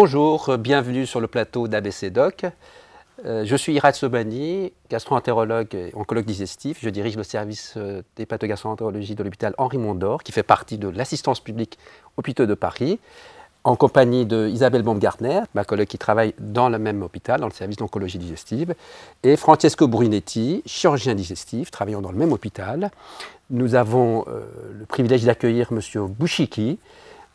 Bonjour, euh, bienvenue sur le plateau d'ABC Doc. Euh, je suis Irat Sobani, gastroentérologue et oncologue digestif. Je dirige le service euh, des d'hépatogastroentérologie de l'hôpital Henri Mondor, qui fait partie de l'assistance publique hôpitaux de Paris, en compagnie de Isabelle Baumgartner, ma collègue qui travaille dans le même hôpital, dans le service d'oncologie digestive, et Francesco Brunetti, chirurgien digestif, travaillant dans le même hôpital. Nous avons le privilège d'accueillir M. Bouchiki,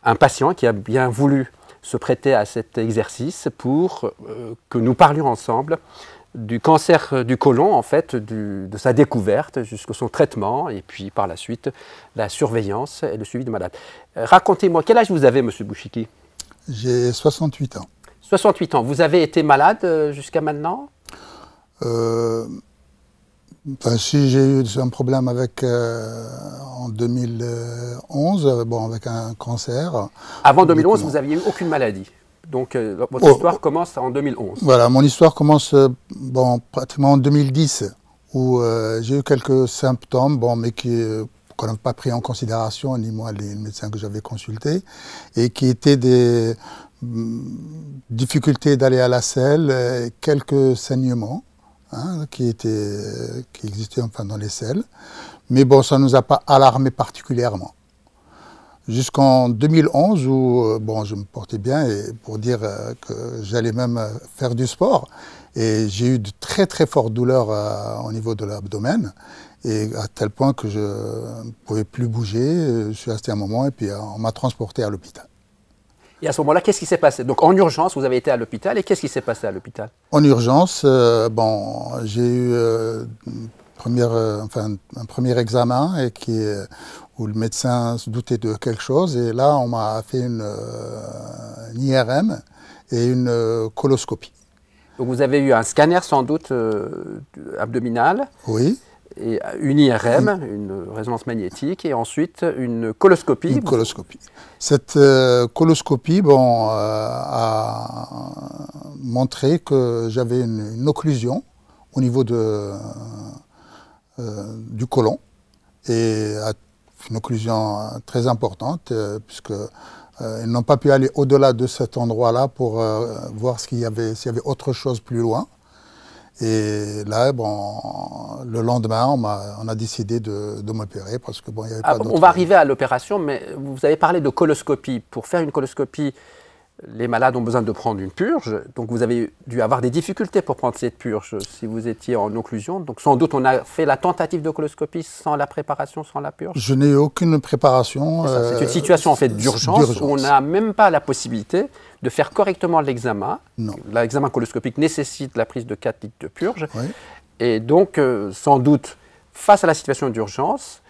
un patient qui a bien voulu se prêter à cet exercice pour euh, que nous parlions ensemble du cancer euh, du côlon, en fait, de sa découverte jusqu'à son traitement, et puis par la suite, la surveillance et le suivi de malade. Euh, racontez-moi, quel âge vous avez, monsieur Bouchiki J'ai 68 ans. 68 ans. Vous avez été malade jusqu'à maintenant si j'ai eu un problème avec euh, en 2011, euh, bon, avec un cancer. Avant 2011, vous n'aviez eu aucune maladie. Donc euh, votre oh, histoire oh. commence en 2011. Voilà, mon histoire commence bon, pratiquement en 2010, où j'ai eu quelques symptômes, bon, mais qui qu'on n'a pas pris en considération, ni moi, les médecins que j'avais consultés, et qui étaient des mm, difficultés d'aller à la selle, quelques saignements. Hein, qui, était, qui existait enfin dans les selles. Mais bon, ça ne nous a pas alarmé particulièrement. Jusqu'en 2011 où euh, bon, je me portais bien et pour dire euh, que j'allais même faire du sport. Et j'ai eu de très très fortes douleurs euh, au niveau de l'abdomen et à tel point que je ne pouvais plus bouger. Je suis resté un moment et puis on m'a transporté à l'hôpital. Et à ce moment-là, qu'est-ce qui s'est passé Donc en urgence, vous avez été à l'hôpital et qu'est-ce qui s'est passé à l'hôpital En urgence, euh, bon, j'ai eu euh, euh, un premier examen et qui, où le médecin se doutait de quelque chose. Et là, on m'a fait une, IRM et une coloscopie. Donc vous avez eu un scanner sans doute abdominal. Oui et une IRM, une résonance magnétique, et ensuite une coloscopie. Une coloscopie. Cette euh, coloscopie euh, a montré que j'avais une, occlusion au niveau euh, du colon et une occlusion très importante, puisqu'ils ils n'ont pas pu aller au-delà de cet endroit-là pour voir s'il y, y avait autre chose plus loin. Et là, bon, le lendemain, on a, décidé de, m'opérer parce que bon, il y avait ah, pas On va arriver à l'opération, mais vous avez parlé de coloscopie. Pour faire une coloscopie les malades ont besoin de prendre une purge, donc vous avez dû avoir des difficultés pour prendre cette purge si vous étiez en occlusion. Donc sans doute on a fait la tentative de coloscopie sans la préparation, sans la purge. Je n'ai aucune préparation. C'est une euh, situation en fait d'urgence où on n'a même pas la possibilité de faire correctement l'examen. L'examen coloscopique nécessite la prise de 4 litres de purge. Et donc euh, sans doute face à la situation d'urgence,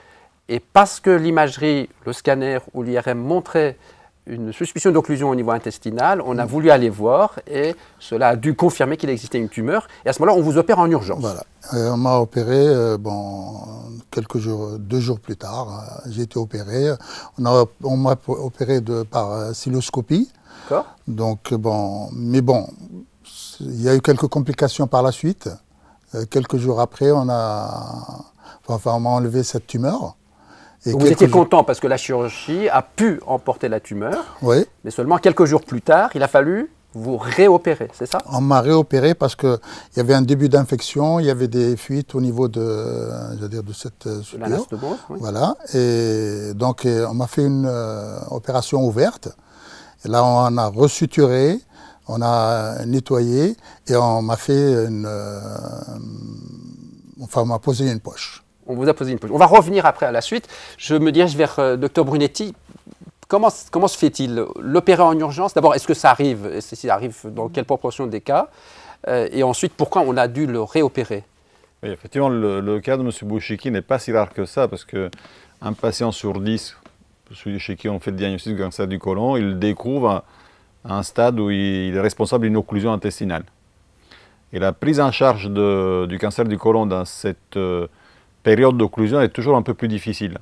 et parce que l'imagerie, le scanner ou l'IRM montraient une suspicion d'occlusion au niveau intestinal, on a mm. voulu aller voir et cela a dû confirmer qu'il existait une tumeur. Et à ce moment-là, on vous opère en urgence. Voilà. Euh, on m'a opéré, euh, bon, quelques jours, deux jours plus tard, euh, j'ai été opéré. On m'a opéré de, par silloscopie. D'accord. Donc, bon, mais bon, il y a eu quelques complications par la suite. quelques jours après, on a, enfin, on m'a enlevé cette tumeur vous étiez content parce que la chirurgie a pu emporter la tumeur. Oui. Mais seulement quelques jours plus tard, il a fallu vous réopérer, c'est ça On m'a réopéré parce qu'il y avait un début d'infection, il y avait des fuites au niveau de, je dire, de cette euh, Voilà. Et donc, on m'a fait une euh, opération ouverte. Et là, on a resuturé, on a nettoyé et on m'a fait une. Euh, enfin, on m'a posé une poche. On vous a posé une question. On va revenir après à la suite. Je me dirige vers le euh, Dr Brunetti. Comment, se fait-il L'opérer en urgence, d'abord, est-ce que ça arrive Et si ça arrive, dans quelle proportion des cas euh, Et ensuite, pourquoi on a dû le réopérer Effectivement, le, cas de M. Bouchiki n'est pas si rare que ça, parce qu'un patient sur dix, celui chez qui on fait le diagnostic de cancer du côlon, il découvre un stade où il, est responsable d'une occlusion intestinale. Et la prise en charge du cancer du côlon dans cette... Euh, période d'occlusion est toujours un peu plus difficile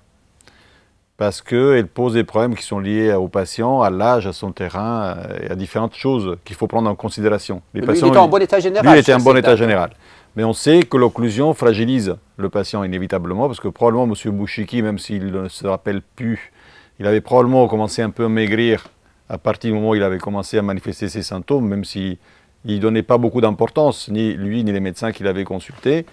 parce qu'elle pose des problèmes qui sont liés au patient, à l'âge, à son terrain, euh, et à différentes choses qu'il faut prendre en considération. Les il était en bon état général. Mais on sait que l'occlusion fragilise le patient inévitablement, parce que probablement M. Bouchiki, même s'il ne se rappelle plus, il avait probablement commencé un peu à maigrir à partir du moment où il avait commencé à manifester ses symptômes, même s'il ne donnait pas beaucoup d'importance, ni lui, ni les médecins qu'il avait consultés.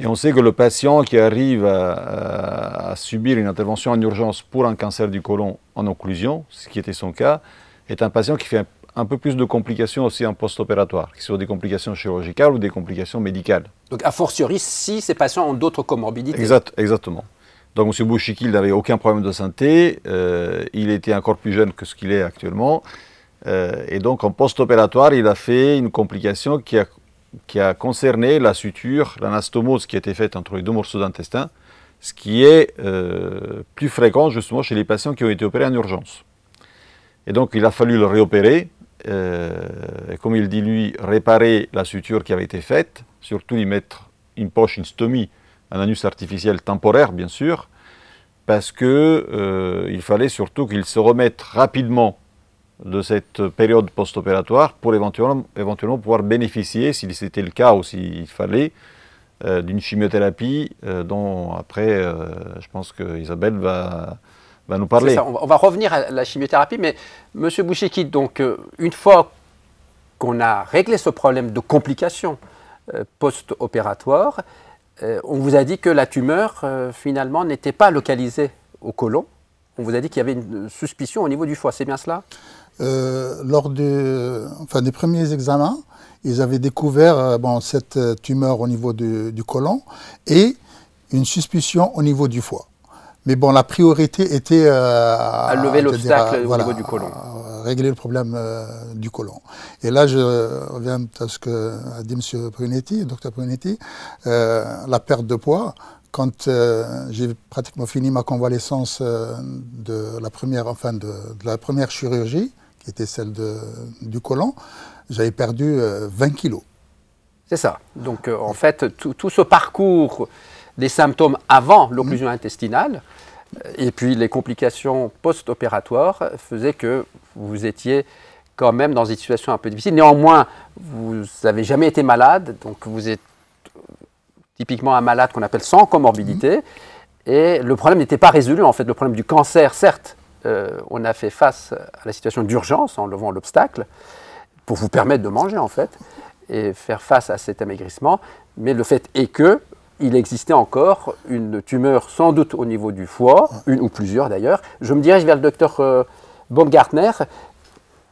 Et on sait que le patient qui arrive à, subir une intervention en urgence pour un cancer du côlon en occlusion, ce qui était son cas, est un patient qui fait un, peu plus de complications aussi en post-opératoire, qui soit des complications chirurgicales ou des complications médicales. Donc, a fortiori, si ces patients ont d'autres comorbidités. Exact, exactement. Donc, M. Bouchikil n'avait aucun problème de santé, euh, il était encore plus jeune que ce qu'il est actuellement. Euh, et donc, en post-opératoire, il a fait une complication qui a qui a concerné la suture, l'anastomose qui a été faite entre les deux morceaux d'intestin, ce qui est euh, plus fréquent justement chez les patients qui ont été opérés en urgence. Et donc il a fallu le réopérer, euh, et comme il dit lui, réparer la suture qui avait été faite, surtout y mettre une poche, une stomie, un anus artificiel temporaire bien sûr, parce qu'il euh, fallait surtout qu'il se remette rapidement de cette période post-opératoire pour éventuellement, pouvoir bénéficier, si c'était le cas ou s'il fallait, euh, d'une chimiothérapie euh, dont après, euh, je pense que Isabelle va, nous parler. on, va, revenir à la chimiothérapie, mais Monsieur quitte donc une fois qu'on a réglé ce problème de complications post-opératoires, on vous a dit que la tumeur finalement n'était pas localisée au côlon. On vous a dit qu'il y avait une suspicion au niveau du foie, c'est bien cela euh, lors des premiers examens, ils avaient découvert euh, cette euh, tumeur au niveau du, côlon et une suspicion au niveau du foie. Mais bon, la priorité était à lever au niveau du côlon. régler le problème du côlon. Et là, je reviens à ce que dit M. Prunetti, la perte de poids quand j'ai pratiquement fini ma convalescence de, la première, enfin de la première chirurgie, c'était celle du collant, j'avais perdu 20 euh, kilos. C'est ça. Donc, euh, en fait, tout, ce parcours des symptômes avant l'occlusion mmh. intestinale euh, et puis les complications post-opératoires faisaient que vous étiez quand même dans une situation un peu difficile. Néanmoins, vous n'avez jamais été malade, donc vous êtes typiquement un malade qu'on appelle sans comorbidité. Mmh. Et le problème n'était pas résolu, en fait, le problème du cancer, certes, euh, on a fait face à la situation d'urgence en levant l'obstacle pour vous permettre de manger en fait et faire face à cet amaigrissement. Mais le fait est que il existait encore une tumeur sans doute au niveau du foie, une ou plusieurs d'ailleurs. Je me dirige vers le docteur euh, Baumgartner.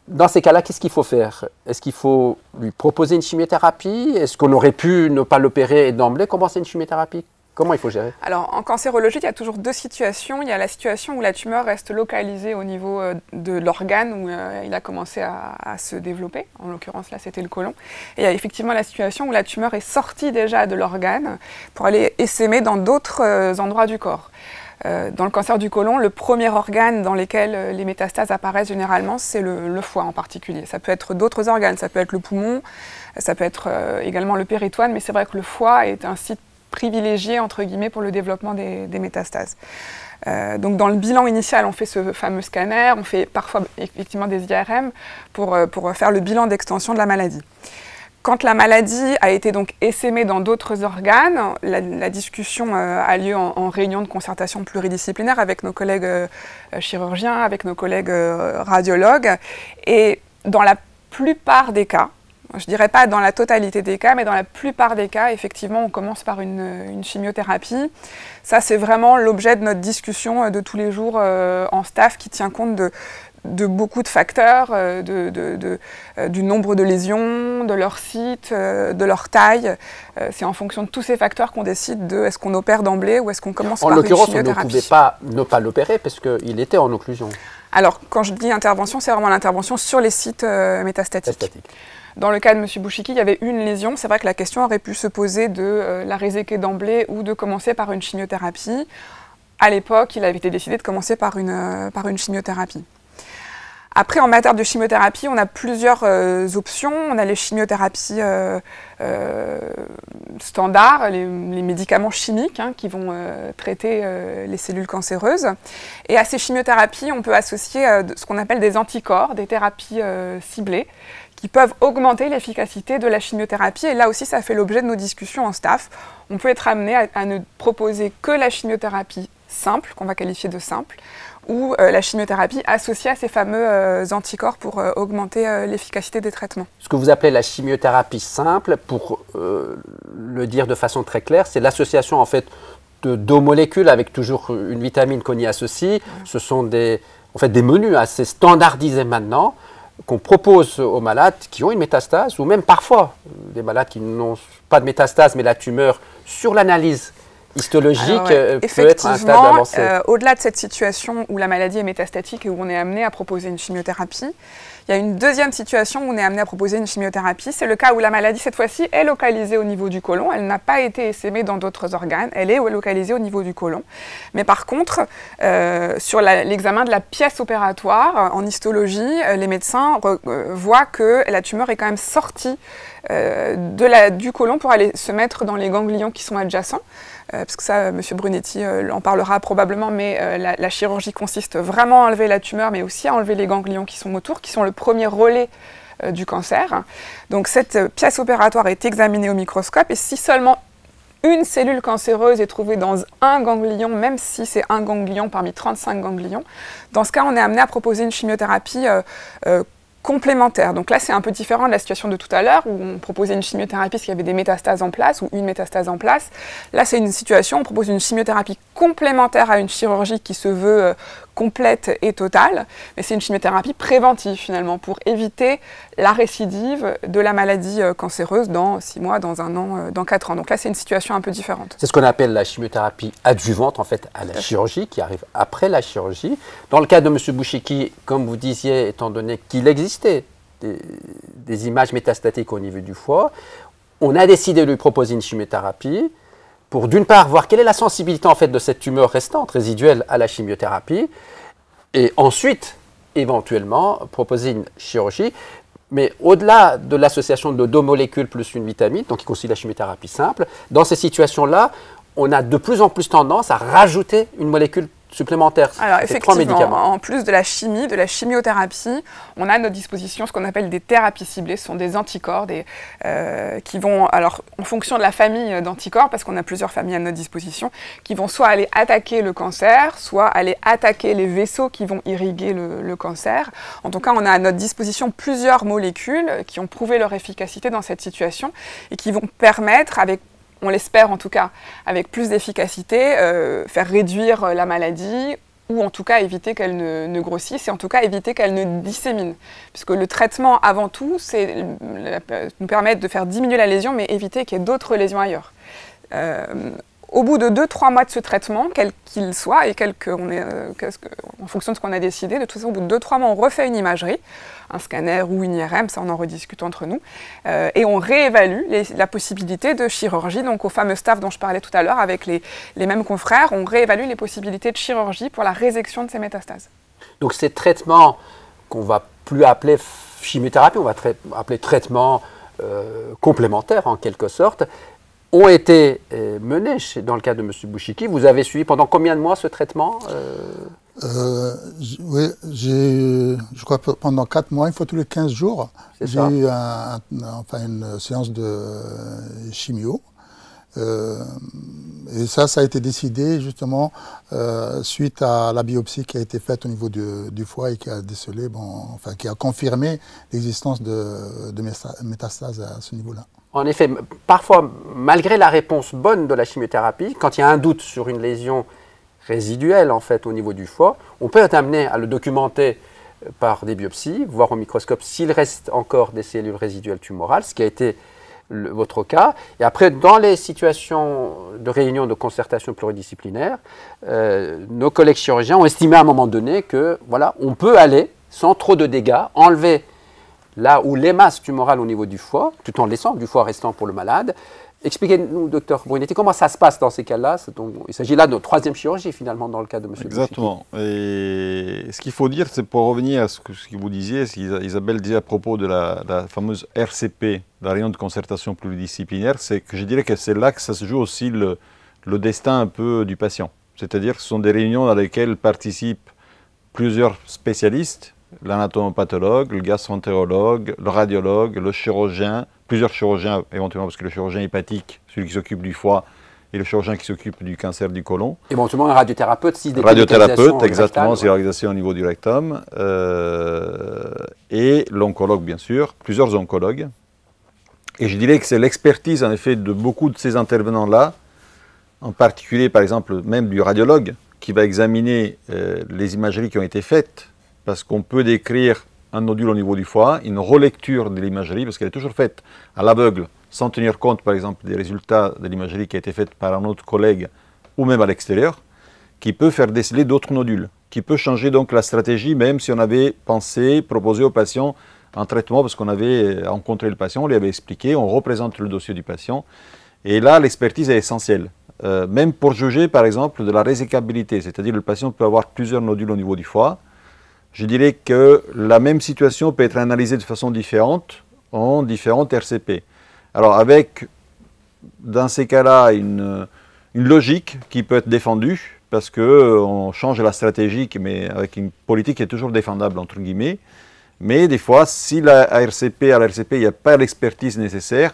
Dans ces cas-là, qu'est-ce qu'il faut faire Est-ce qu'il faut lui proposer une chimiothérapie Est-ce qu'on aurait pu ne pas l'opérer et d'emblée commencer une chimiothérapie Comment il faut gérer Alors, en cancérologie, il y a toujours deux situations. Il y a la situation où la tumeur reste localisée au niveau euh, de l'organe où euh, il a commencé à, se développer. En l'occurrence, là, c'était le côlon. Et il y a effectivement la situation où la tumeur est sortie déjà de l'organe pour aller essaimer dans d'autres euh, endroits du corps. dans le cancer du côlon, le premier organe dans lequel les métastases apparaissent généralement, c'est le, le, foie en particulier. Ça peut être d'autres organes, ça peut être le poumon, ça peut être également le péritoine, mais c'est vrai que le foie est un site privilégiés entre guillemets pour le développement des, métastases. Euh, donc dans le bilan initial, on fait ce fameux scanner, on fait parfois effectivement des IRM euh, pour, faire le bilan d'extension de la maladie. Quand la maladie a été donc essaimée dans d'autres organes, la, discussion euh, a lieu en, réunion de concertation pluridisciplinaire avec nos collègues chirurgiens, avec nos collègues radiologues. Et dans la plupart des cas, je ne dirais pas dans la totalité des cas, mais dans la plupart des cas, effectivement, on commence par une, chimiothérapie. Ça, c'est vraiment l'objet de notre discussion euh, de tous les jours euh, en staff qui tient compte de, beaucoup de facteurs, euh, de, du nombre de lésions, de leur site, de leur taille. c'est en fonction de tous ces facteurs qu'on décide de est-ce qu'on opère d'emblée ou est-ce qu'on commence en par une chimiothérapie. En l'occurrence, on ne pouvait pas ne pas l'opérer parce qu'il était en occlusion. Alors, quand je dis intervention, c'est vraiment l'intervention sur les sites métastatiques. Dans le cas de M. Bouchiki, il y avait une lésion. C'est vrai que la question aurait pu se poser de euh, la réséquer d'emblée ou de commencer par une chimiothérapie. À l'époque, il avait été décidé de commencer par une, euh, par une chimiothérapie. Après, en matière de chimiothérapie, on a plusieurs euh, options. On a les chimiothérapies euh, euh, standards, les, médicaments chimiques hein, qui vont traiter les cellules cancéreuses. Et à ces chimiothérapies, on peut associer ce qu'on appelle des anticorps, des thérapies ciblées qui peuvent augmenter l'efficacité de la chimiothérapie. Et là aussi, ça fait l'objet de nos discussions en staff. On peut être amené à ne proposer que la chimiothérapie simple, qu'on va qualifier de simple, ou euh, la chimiothérapie associée à ces fameux euh, anticorps pour euh, augmenter l'efficacité des traitements. Ce que vous appelez la chimiothérapie simple, pour le dire de façon très claire, c'est l'association en fait de deux molécules avec toujours une vitamine qu'on y associe. Ce sont en fait, des menus assez standardisés maintenant qu'on propose aux malades qui ont une métastase ou même parfois des malades qui n'ont pas de métastase mais la tumeur sur l'analyse histologique euh, peut être un stade avancé Au-delà de cette situation où la maladie est métastatique et où on est amené à proposer une chimiothérapie, il y a une deuxième situation où on est amené à proposer une chimiothérapie. C'est le cas où la maladie, cette fois-ci, est localisée au niveau du côlon. Elle n'a pas été essaimée dans d'autres organes. Elle est localisée au niveau du côlon. Mais par contre, euh, sur l'examen de la pièce opératoire, euh, en histologie, les médecins voient que la tumeur est quand même sortie du côlon pour aller se mettre dans les ganglions qui sont adjacents. Euh, parce que ça, euh, M. Brunetti euh, en parlera probablement, mais la, chirurgie consiste vraiment à enlever la tumeur, mais aussi à enlever les ganglions qui sont autour, qui sont le premier relais du cancer. Donc cette pièce opératoire est examinée au microscope et si seulement une cellule cancéreuse est trouvée dans un ganglion, même si c'est un ganglion parmi 35 ganglions, dans ce cas on est amené à proposer une chimiothérapie complémentaire Donc là, c'est un peu différent de la situation de tout à l'heure où on proposait une chimiothérapie parce y avait des métastases en place ou une métastase en place. Là, c'est une situation où on propose une chimiothérapie complémentaire à une chirurgie qui se veut euh, complète et totale, mais c'est une chimiothérapie préventive finalement pour éviter la récidive de la maladie euh, cancéreuse dans 6 mois, dans un an, euh, dans 4 ans. Donc là, c'est une situation un peu différente. C'est ce qu'on appelle la chimiothérapie adjuvante en fait à la chirurgie qui arrive après la chirurgie. Dans le cas de M. Bouchiki, comme vous disiez, étant donné qu'il existait des images métastatiques au niveau du foie, on a décidé de lui proposer une chimiothérapie pour d'une part voir quelle est la sensibilité en fait de cette tumeur restante résiduelle à la chimiothérapie et ensuite éventuellement proposer une chirurgie. Mais au-delà de l'association de deux molécules plus une vitamine, donc qui constitue la chimiothérapie simple, dans ces situations-là, on a de plus en plus tendance à rajouter une molécule supplémentaires. Alors effectivement, trois médicaments. en plus de la chimie, de la chimiothérapie, on a à notre disposition ce qu'on appelle des thérapies ciblées, ce sont des anticorps euh, qui vont, alors en fonction de la famille euh, d'anticorps, parce qu'on a plusieurs familles à notre disposition, qui vont soit aller attaquer le cancer, soit aller attaquer les vaisseaux qui vont irriguer le, le cancer. En tout cas, on a à notre disposition plusieurs molécules qui ont prouvé leur efficacité dans cette situation et qui vont permettre, avec on l'espère en tout cas, avec plus d'efficacité, euh, faire réduire la maladie ou en tout cas éviter qu'elle ne, grossisse et en tout cas éviter qu'elle ne dissémine. Puisque le traitement avant tout, c'est nous permettre de faire diminuer la lésion mais éviter qu'il y ait d'autres lésions ailleurs. Euh, au bout de 2-3 mois de ce traitement, quel qu'il soit, et euh, en fonction de ce qu'on a décidé, de toute façon, au bout de 2-3 mois, on refait une imagerie, un scanner ou une IRM, ça on en rediscute entre nous, euh, et on réévalue la possibilité de chirurgie. Donc au fameux staff dont je parlais tout à l'heure, avec les, mêmes confrères, on réévalue les possibilités de chirurgie pour la résection de ces métastases. Donc ces traitements qu'on va plus appeler chimiothérapie, on va appeler traitement complémentaires euh, complémentaire en quelque sorte, ont été euh, menés dans le cas de M. Bouchiki. Vous avez suivi pendant combien de mois ce traitement euh? Euh, oui, j'ai, je crois que pendant 4 mois, une fois tous les 15 jours, j'ai eu enfin une séance de chimio. et ça, ça a été décidé justement suite à la biopsie qui a été faite au niveau du, foie et qui a décelé, bon, enfin, qui a confirmé l'existence de, de métastases à ce niveau-là. En effet, parfois, malgré la réponse bonne de la chimiothérapie, quand il y a un doute sur une lésion résiduelle en fait au niveau du foie, on peut être amené à le documenter euh, par des biopsies, voir au microscope s'il reste encore des cellules résiduelles tumorales, ce qui a été votre cas. Et après, dans les situations de réunion de concertation pluridisciplinaire, euh, nos collègues chirurgiens ont estimé à un moment donné que voilà, on peut aller sans trop de dégâts, enlever là où les masses tumorales au niveau du foie, tout en laissant du foie restant pour le malade. Expliquez-nous, docteur Brunetti, comment ça se passe dans ces cas-là Il s'agit là de notre troisième chirurgie, finalement, dans le cas de M. Exactement. Et ce qu'il faut dire, c'est pour revenir à ce que, vous disiez, ce qu'Isabelle disait à propos de la, fameuse RCP, la réunion de concertation pluridisciplinaire, c'est que je dirais que c'est là que ça se joue aussi le, le destin un peu du patient. C'est-à-dire que ce sont des réunions dans lesquelles participent plusieurs spécialistes l'anatomopathologue, le gastroentérologue, le radiologue, le chirurgien, plusieurs chirurgiens éventuellement, parce que le chirurgien hépatique, celui qui s'occupe du foie, et le chirurgien qui s'occupe du cancer du côlon. Éventuellement un radiothérapeute si des Radiothérapeute, exactement, c'est l'organisation au niveau du rectum. Euh, et l'oncologue, bien sûr, plusieurs oncologues. Et je dirais que c'est l'expertise, en effet, de beaucoup de ces intervenants-là, en particulier, par exemple, même du radiologue, qui va examiner euh, les imageries qui ont été faites parce qu'on peut décrire un nodule au niveau du foie, une relecture de l'imagerie, parce qu'elle est toujours faite à l'aveugle, sans tenir compte par exemple des résultats de l'imagerie qui a été faite par un autre collègue ou même à l'extérieur, qui peut faire déceler d'autres nodules, qui peut changer donc la stratégie, même si on avait pensé, proposé au patient un traitement, parce qu'on avait euh, rencontré le patient, on lui avait expliqué, on représente le dossier du patient, et là l'expertise est essentielle. Euh, même pour juger par exemple de la résécabilité, c'est-à-dire le patient peut avoir plusieurs nodules au niveau du foie, je dirais que la même situation peut être analysée de façon différente en différentes RCP. Alors avec, dans ces cas-là, une, logique qui peut être défendue, parce qu'on euh, change la stratégie, mais avec une politique qui est toujours défendable, entre guillemets. Mais des fois, si la RCP, à la RCP, il n'y a pas l'expertise nécessaire,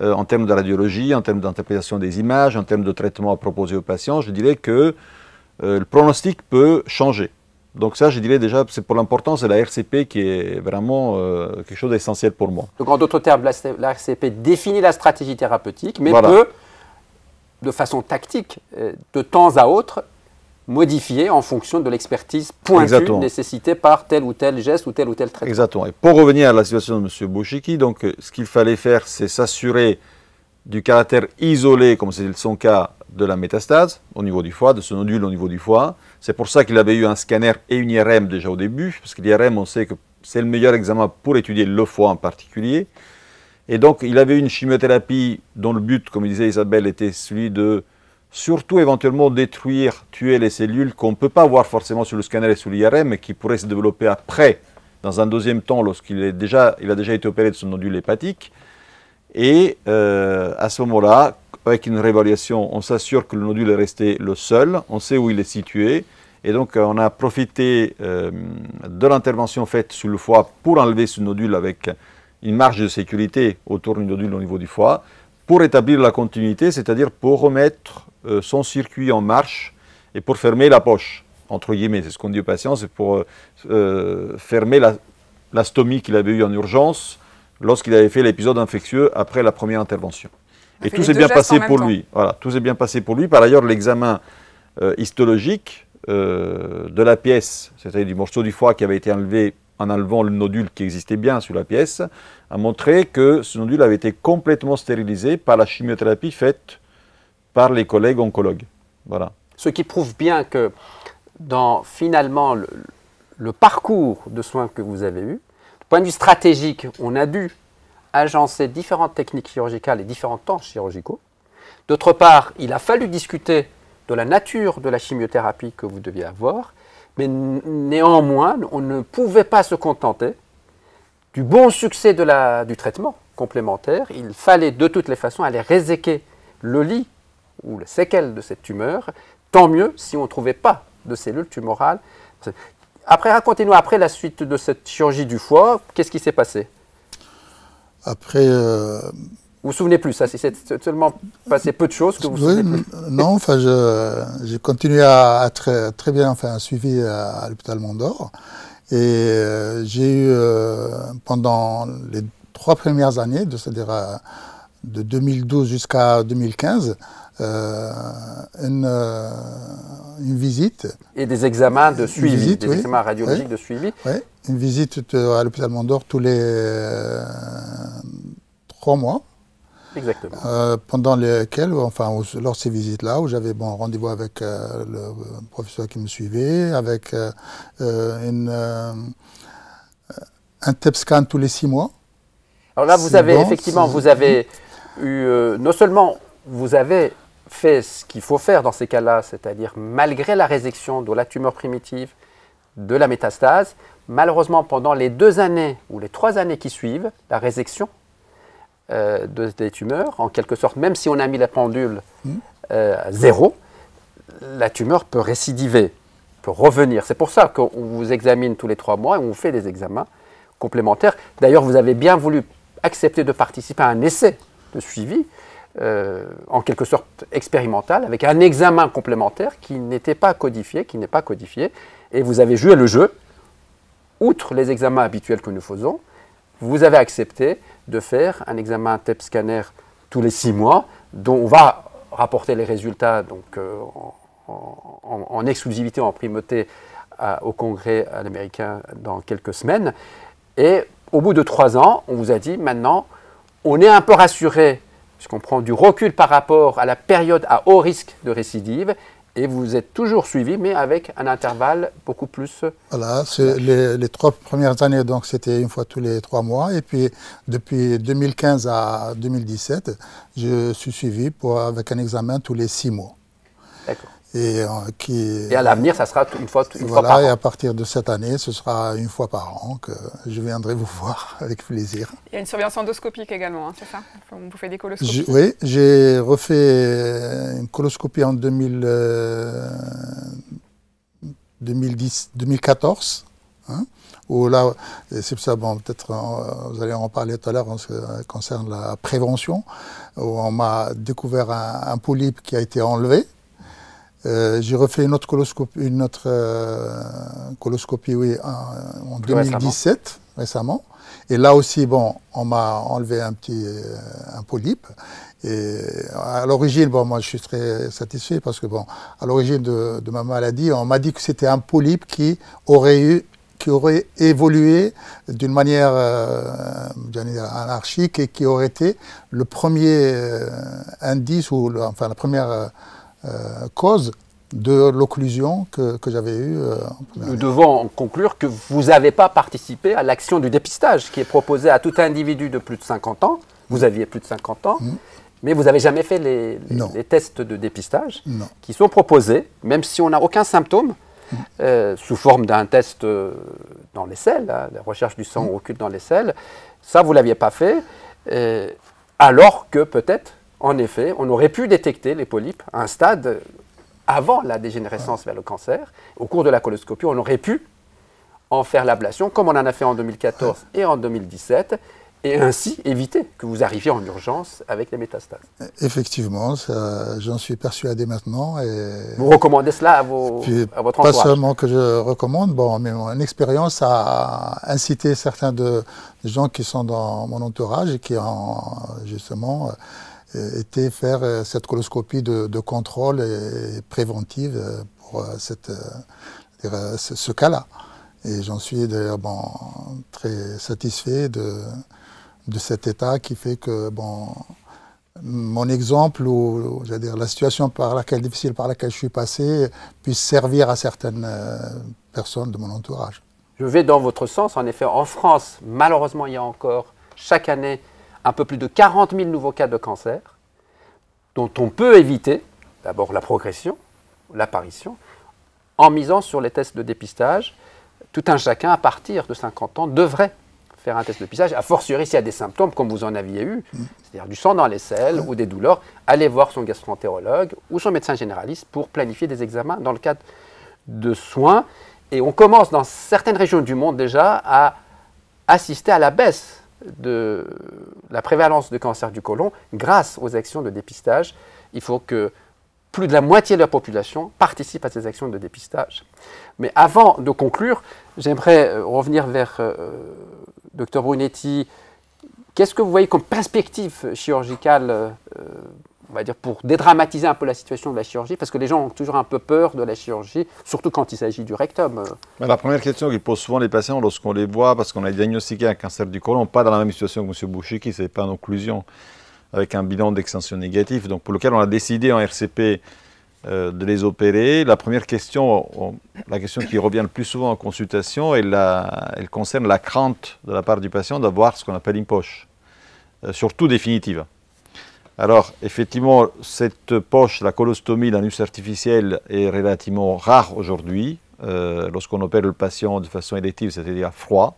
euh, en termes de radiologie, en termes d'interprétation des images, en termes de traitement à proposer aux patients, je dirais que euh, le pronostic peut changer. Donc ça, je dirais déjà, c'est pour l'important c'est la RCP qui est vraiment euh, quelque chose d'essentiel pour moi. Donc en d'autres termes, la, RCP définit la stratégie thérapeutique, mais peut, de façon tactique, euh, de temps à autre, modifier en fonction de l'expertise pointue nécessitée par tel ou tel geste ou tel ou tel traitement. Exactement. Et pour revenir à la situation de M. Bouchiki, donc euh, ce qu'il fallait faire, c'est s'assurer du caractère isolé, comme c'est son cas, de la métastase au niveau du foie, de ce nodule au niveau du foie, c'est pour ça qu'il avait eu un scanner et une IRM déjà au début, parce que l'IRM, on sait que c'est le meilleur examen pour étudier le foie en particulier. Et donc, il avait eu une chimiothérapie dont le but, comme disait Isabelle, était celui de surtout éventuellement détruire, tuer les cellules qu'on ne peut pas voir forcément sur le scanner et sur l'IRM, mais qui pourraient se développer après, dans un deuxième temps, lorsqu'il est déjà, il a déjà été opéré de son nodule hépatique. Et euh, à ce moment-là, avec une réévaluation, on s'assure que le nodule est resté le seul, on sait où il est situé, et donc euh, on a profité euh, de l'intervention faite sur le foie pour enlever ce nodule avec une marge de sécurité autour du nodule au niveau du foie, pour établir la continuité, c'est-à-dire pour remettre euh, son circuit en marche et pour fermer la poche, entre guillemets, c'est ce qu'on dit aux patients, c'est pour fermer la, la stomie qu'il avait eue en urgence lorsqu'il avait fait l'épisode infectieux après la première intervention. Et tout s'est bien passé pour lui. Voilà, tout s'est bien passé pour lui. Par ailleurs, l'examen euh, histologique euh, de la pièce, c'est-à-dire du morceau du foie qui avait été enlevé en enlevant le nodule qui existait bien sur la pièce, a montré que ce nodule avait été complètement stérilisé par la chimiothérapie faite par les collègues oncologues. Voilà. Ce qui prouve bien que dans finalement le, le parcours de soins que vous avez eu, du point de vue stratégique, on a dû agencer différentes techniques chirurgicales et différents temps chirurgicaux. D'autre part, il a fallu discuter de la nature de la chimiothérapie que vous deviez avoir, mais néanmoins, on ne pouvait pas se contenter du bon succès du traitement complémentaire. Il fallait de toutes les façons aller réséquer le lit ou le séquelle de cette tumeur, tant mieux si on ne trouvait pas de cellules tumorales. Après, racontez-nous après la suite de cette chirurgie du foie, qu'est-ce qui s'est passé après. Euh, vous vous souvenez plus, ça c'est seulement passé peu de choses que vous vous souvenez Non, enfin, j'ai continué à, très, très bien, enfin, suivi à, l'hôpital Mondor. Et euh, j'ai eu, euh, pendant les trois premières années, de, c'est-à-dire de 2012 jusqu'à 2015, euh, une, euh, une, visite. Et des examens de suivi, des examens radiologiques de suivi. Oui, une visite euh, à l'hôpital Mondor tous les trois mois. Exactement. pendant lesquels, enfin, lors de ces visites-là, où j'avais bon rendez-vous avec le professeur qui me suivait, avec une, un TEP scan tous les six mois. Alors là, vous avez effectivement, vous avez euh, non seulement vous avez fait ce qu'il faut faire dans ces cas-là, c'est-à-dire malgré la résection de la tumeur primitive, de la métastase, malheureusement pendant les deux années ou les trois années qui suivent, la résection euh, de, des tumeurs, en quelque sorte, même si on a mis la pendule hmm. euh, à zéro, la tumeur peut récidiver, peut revenir. C'est pour ça qu'on vous examine tous les trois mois et on vous fait des examens complémentaires. D'ailleurs, vous avez bien voulu accepter de participer à un essai de suivi, euh, en quelque sorte expérimental, avec un examen complémentaire qui n'était pas codifié, qui n'est pas codifié, et vous avez joué le jeu, outre les examens habituels que nous faisons, vous avez accepté de faire un examen TEP scanner tous les six mois, dont on va rapporter les résultats donc, euh, en, exclusivité, en primauté au Congrès américain dans quelques semaines. Et au bout de trois ans, on vous a dit maintenant, on est un peu rassuré, puisqu'on prend du recul par rapport à la période à haut risque de récidive, et vous êtes toujours suivi, mais avec un intervalle beaucoup plus. Voilà, les, trois premières années, donc c'était une fois tous les trois mois. Et puis depuis 2015 à 2017, je suis suivi pour, avec un examen tous les six mois. D'accord. Et, euh, qui, à l'avenir, ça sera une fois, par an. Et à partir de cette année, ce sera une fois par an que je viendrai vous voir avec plaisir. Il y a une surveillance endoscopique également, hein, c'est ça On vous fait des coloscopies Oui, j'ai refait une coloscopie en 2000, 2010, 2014. Hein, où là, c'est ça, bon, peut-être euh, vous allez en parler tout à l'heure en ce qui concerne la prévention, où on m'a découvert un polype qui a été enlevé euh, j'ai refait une autre coloscopie, euh, oui, en, 2017, récemment. Et là aussi, bon, on m'a enlevé un petit euh, un polype. Et à l'origine, bon, moi, je suis très satisfait parce que, bon, à l'origine de, ma maladie, on m'a dit que c'était un polype qui aurait eu qui aurait évolué d'une manière anarchique et qui aurait été le premier indice ou enfin la première euh, cause de l'occlusion que, j'avais eue. Euh, Nous devons conclure que vous n'avez pas participé à l'action du dépistage qui est proposée à tout individu de plus de 50 ans. Vous mm. aviez plus de 50 ans, mm. mais vous n'avez jamais fait les, tests de dépistage qui sont proposés, même si on n'a aucun symptôme, mm. euh, sous forme d'un test dans les selles, hein, la recherche du sang occulte dans les selles. Ça, vous ne l'aviez pas fait, alors que peut-être en effet, on aurait pu détecter les polypes à un stade avant la dégénérescence vers le cancer. Au cours de la coloscopie, on aurait pu en faire l'ablation, comme on en a fait en 2014 et en 2017, et ainsi éviter que vous arriviez en urgence avec les métastases. Effectivement, j'en suis persuadé maintenant. vous recommandez cela à, vos, à votre entourage Pas seulement que je recommande, bon, mais mon expérience a incité certains de, gens qui sont dans mon entourage et qui ont justement euh, était faire euh, cette coloscopie de, contrôle et préventive euh, pour cette, ce, cas-là. Et j'en suis d'ailleurs bon, très satisfait de, de cet état qui fait que bon, mon exemple ou, dire, la situation par laquelle, difficile par laquelle je suis passé puisse servir à certaines personnes de mon entourage. Je vais dans votre sens. En effet, en France, malheureusement, il y a encore chaque année un peu plus de 40 000 nouveaux cas de cancer, dont on peut éviter d'abord la progression, l'apparition, en misant sur les tests de dépistage. Tout un chacun, à partir de 50 ans, devrait faire un test de dépistage, a fortiori s'il y a des symptômes comme vous en aviez eu, c'est-à-dire du sang dans les selles ou des douleurs, aller voir son gastroentérologue ou son médecin généraliste pour planifier des examens dans le cadre de soins. Et on commence dans certaines régions du monde déjà à assister à la baisse de la prévalence de cancer du côlon grâce aux actions de dépistage. Il faut que plus de la moitié de la population participe à ces actions de dépistage. Mais avant de conclure, j'aimerais euh, revenir vers euh, Dr Brunetti. Qu'est-ce que vous voyez comme perspective euh, chirurgicale on va dire, pour dédramatiser un peu la situation de la chirurgie, parce que les gens ont toujours un peu peur de la chirurgie, surtout quand il s'agit du rectum. La première question qu'ils posent souvent les patients lorsqu'on les voit, parce qu'on a diagnostiqué un cancer du côlon, pas dans la même situation que M. Bouchiki, qui n'est pas en occlusion, avec un bilan d'extension négatif, donc pour lequel on a décidé en RCP euh, de les opérer. La première question, la question qui revient le plus souvent en consultation, elle, concerne la crainte de la part du patient d'avoir ce qu'on appelle une poche, euh, surtout définitive. Alors, effectivement, cette poche, la colostomie, l'anus artificiel, est relativement rare aujourd'hui. Euh, lorsqu'on opère le patient de façon élective, c'est-à-dire à froid,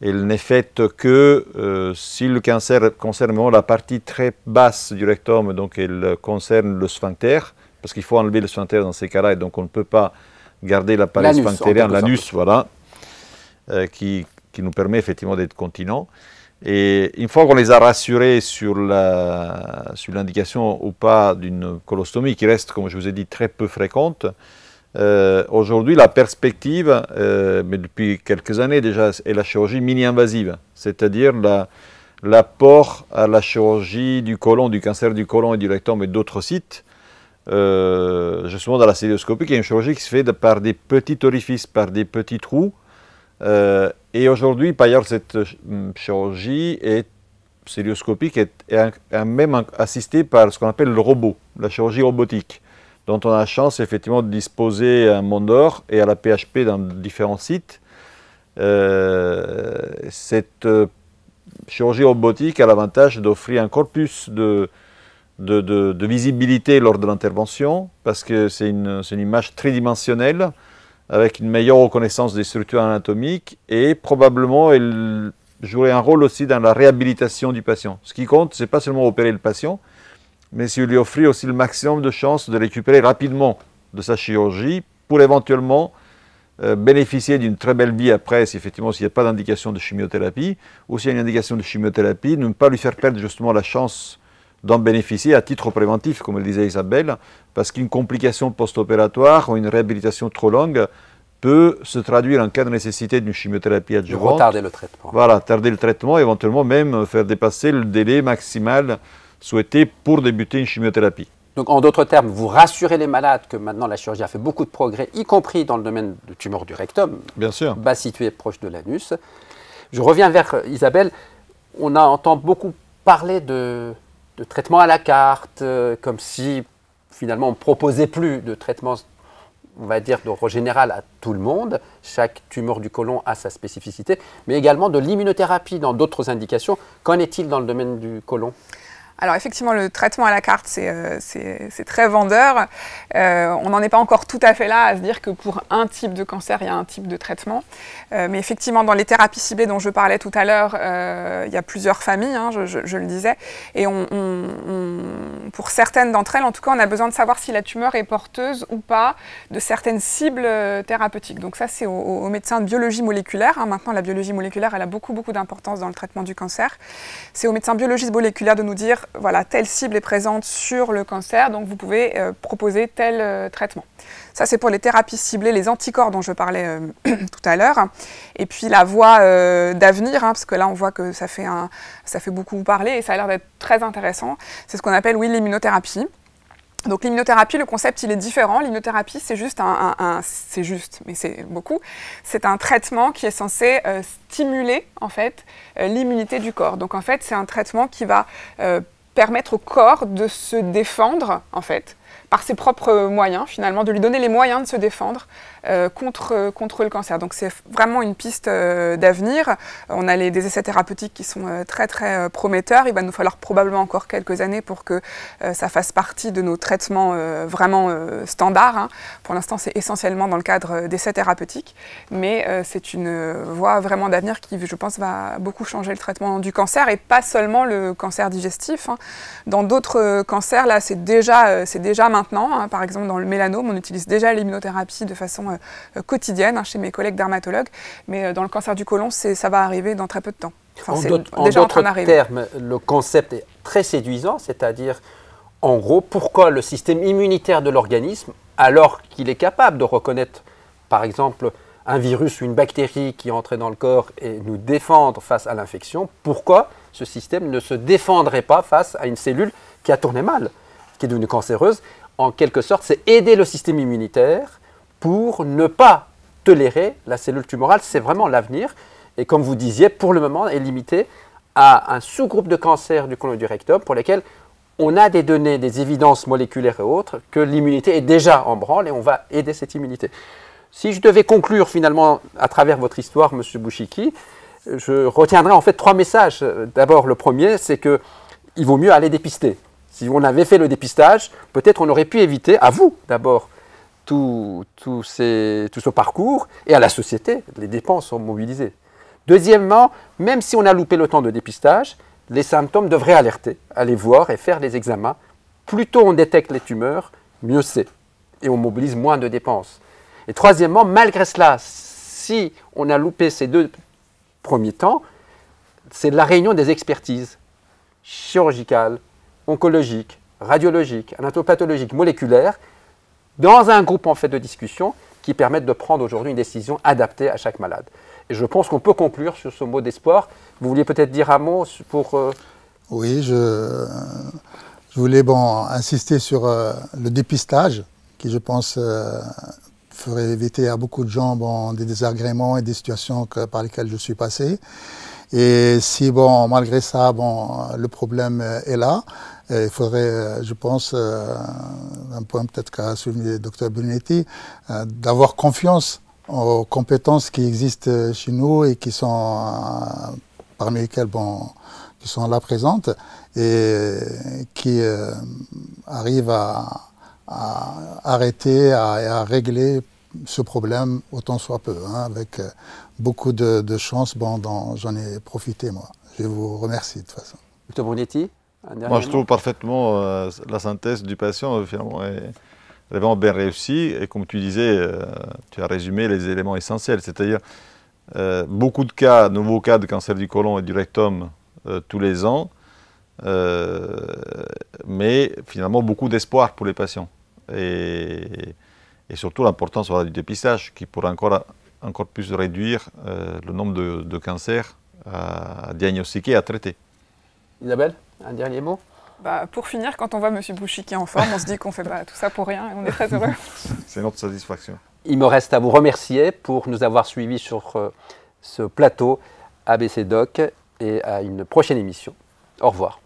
elle n'est faite que euh, si le cancer concerne la partie très basse du rectum, donc elle concerne le sphincter, parce qu'il faut enlever le sphincter dans ces cas-là, et donc on ne peut pas garder la l'appareil sphinctérienne, l'anus, voilà, euh, qui, qui nous permet effectivement d'être continent. Et une fois qu'on les a rassurés sur l'indication ou pas d'une colostomie, qui reste, comme je vous ai dit, très peu fréquente, euh, aujourd'hui la perspective, euh, mais depuis quelques années déjà, est la chirurgie mini-invasive, c'est-à-dire l'apport à la chirurgie du côlon, du cancer du colon et du rectum et d'autres sites, euh, justement dans la célioscopie, qui est une chirurgie qui se fait par des petits orifices, par des petits trous. Et aujourd'hui, par ailleurs, cette euh, chirurgie est célioscopique est, même assistée par ce qu'on appelle le robot, la chirurgie robotique, dont on a la chance effectivement de disposer à Mondor et à la PHP dans différents sites. Euh, cette euh, chirurgie robotique a l'avantage d'offrir encore plus de, visibilité lors de l'intervention, parce que c'est une, une, image tridimensionnelle avec une meilleure reconnaissance des structures anatomiques et probablement elle jouerait un rôle aussi dans la réhabilitation du patient. Ce qui compte, c'est pas seulement opérer le patient, mais c'est lui offrir aussi le maximum de chances de récupérer rapidement de sa chirurgie pour éventuellement euh, bénéficier d'une très belle vie après, si effectivement s'il n'y a pas d'indication de chimiothérapie, ou s'il y a une indication de chimiothérapie, ne pas lui faire perdre justement la chance d'en bénéficier à titre préventif, comme le disait Isabelle, parce qu'une complication post-opératoire ou une réhabilitation trop longue peut se traduire en cas de nécessité d'une chimiothérapie adjuvante. Retarder le traitement. Voilà, tarder le traitement, éventuellement même faire dépasser le délai maximal souhaité pour débuter une chimiothérapie. Donc en d'autres termes, vous rassurez les malades que maintenant la chirurgie a fait beaucoup de progrès, y compris dans le domaine de tumeur du rectum, Bien sûr. bas situé proche de l'anus. Je reviens vers euh, Isabelle. On a, entendu beaucoup parler de de traitement à la carte, euh, comme si finalement on ne proposait plus de traitement, on va dire, de général à tout le monde. Chaque tumeur du côlon a sa spécificité, mais également de l'immunothérapie dans d'autres indications. Qu'en est-il dans le domaine du côlon alors effectivement, le traitement à la carte, c'est euh, très vendeur. Euh, on n'en est pas encore tout à fait là à se dire que pour un type de cancer, il y a un type de traitement. Euh, mais effectivement, dans les thérapies ciblées dont je parlais tout à l'heure, il y a plusieurs familles, hein, je, le disais. Et on, pour certaines d'entre elles, en tout cas, on a besoin de savoir si la tumeur est porteuse ou pas de certaines cibles thérapeutiques. Donc ça, c'est aux au médecins de biologie moléculaire. Hein. Maintenant, la biologie moléculaire, elle a beaucoup, beaucoup d'importance dans le traitement du cancer. C'est aux médecins biologistes moléculaires de nous dire voilà, telle cible est présente sur le cancer, donc vous pouvez euh, proposer tel euh, traitement. Ça, c'est pour les thérapies ciblées, les anticorps dont je parlais euh, tout à l'heure. Et puis la voie d'avenir, hein, parce que là, on voit que ça fait, un, ça fait beaucoup parler et ça a l'air d'être très intéressant. C'est ce qu'on appelle, oui, l'immunothérapie. Donc l'immunothérapie, le concept, il est différent. L'immunothérapie, c'est juste un, c'est juste, mais c'est beaucoup. C'est un traitement qui est censé stimuler en fait l'immunité du corps. Donc en fait, c'est un traitement qui va permettre au corps de se défendre, en fait, par ses propres moyens, finalement, de lui donner les moyens de se défendre euh, contre, euh, contre le cancer. Donc c'est vraiment une piste euh, d'avenir. On a les, des essais thérapeutiques qui sont très très prometteurs. Il va nous falloir probablement encore quelques années pour que ça fasse partie de nos traitements vraiment standards. Hein. Pour l'instant, c'est essentiellement dans le cadre d'essais thérapeutiques, mais c'est une voie vraiment d'avenir qui, je pense, va beaucoup changer le traitement du cancer et pas seulement le cancer digestif. Hein. Dans d'autres cancers, là, c'est déjà, c'est déjà maintenant. Hein. Par exemple, dans le mélanome, on utilise déjà l'immunothérapie de façon euh, quotidienne hein, chez mes collègues dermatologues. Mais euh, dans le cancer du côlon, ça va arriver dans très peu de temps. Enfin, en d'autres termes, le concept est très séduisant, c'est-à-dire, en gros, pourquoi le système immunitaire de l'organisme, alors qu'il est capable de reconnaître, par exemple, un virus ou une bactérie qui entrait dans le corps et nous défendre face à l'infection, pourquoi ce système ne se défendrait pas face à une cellule qui a tourné mal, qui est devenue cancéreuse En quelque sorte, c'est aider le système immunitaire pour ne pas tolérer la cellule tumorale. C'est vraiment l'avenir. Et comme vous disiez, pour le moment, est limité à un sous-groupe de cancers du colon du rectum pour lesquels on a des données, des évidences moléculaires et autres, que l'immunité est déjà en branle et on va aider cette immunité. Si je devais conclure finalement à travers votre histoire, M. Bouchiki, je retiendrai en fait trois messages. D'abord, le premier, c'est que il vaut mieux aller dépister. Si on avait fait le dépistage, peut-être on aurait pu éviter, à vous d'abord, tout, ce parcours et à la société. Les dépenses sont mobilisées. Deuxièmement, même si on a loupé le temps de dépistage, les symptômes devraient alerter, aller voir et faire des examens. Plus tôt on détecte les tumeurs, mieux c'est. Et on mobilise moins de dépenses. Et troisièmement, malgré cela, si on a loupé ces deux premiers temps, c'est la réunion des expertises chirurgicales, oncologiques, radiologiques, anatopathologiques, moléculaires, dans un groupe en fait de discussion qui permettent de prendre aujourd'hui une décision adaptée à chaque malade. Et je pense qu'on peut conclure sur ce mot d'espoir. Vous vouliez peut-être dire un mot pour... Euh, oui, je, voulais bon, insister sur euh, le dépistage qui, je pense, euh, ferait éviter à beaucoup de gens des désagréments et des situations par lesquelles je suis passé. Et si, bon, malgré ça, bon, le problème est là, euh, il faudrait, euh, je pense, euh, un point peut-être qu'a souligné le docteur Brunetti, d'avoir confiance aux compétences qui existent chez nous et qui sont parmi lesquelles bon, qui sont là présentes et qui arrivent à, arrêter, à, à, régler ce problème autant soit peu, hein, avec beaucoup de, de chance. Bon, j'en ai profité moi. Je vous remercie de toute façon. Dr Brunetti moi, je trouve parfaitement euh, la synthèse du patient euh, finalement vraiment bien réussie. Et comme tu disais, euh, tu as résumé les éléments essentiels. C'est-à-dire, beaucoup de cas, nouveaux cas de cancer du côlon et du rectum tous les ans, mais finalement beaucoup d'espoir pour les patients. Et, surtout l'importance du dépistage qui pourrait encore, encore plus réduire le nombre de, de cancers à diagnostiquer et à traiter. Isabelle un dernier mot bah, Pour finir, quand on voit M. Bouchy qui est en forme, on se dit qu'on fait bah, tout ça pour rien et on est très heureux. C'est notre satisfaction. Il me reste à vous remercier pour nous avoir suivis sur euh, ce plateau ABC Doc et à une prochaine émission. Au revoir.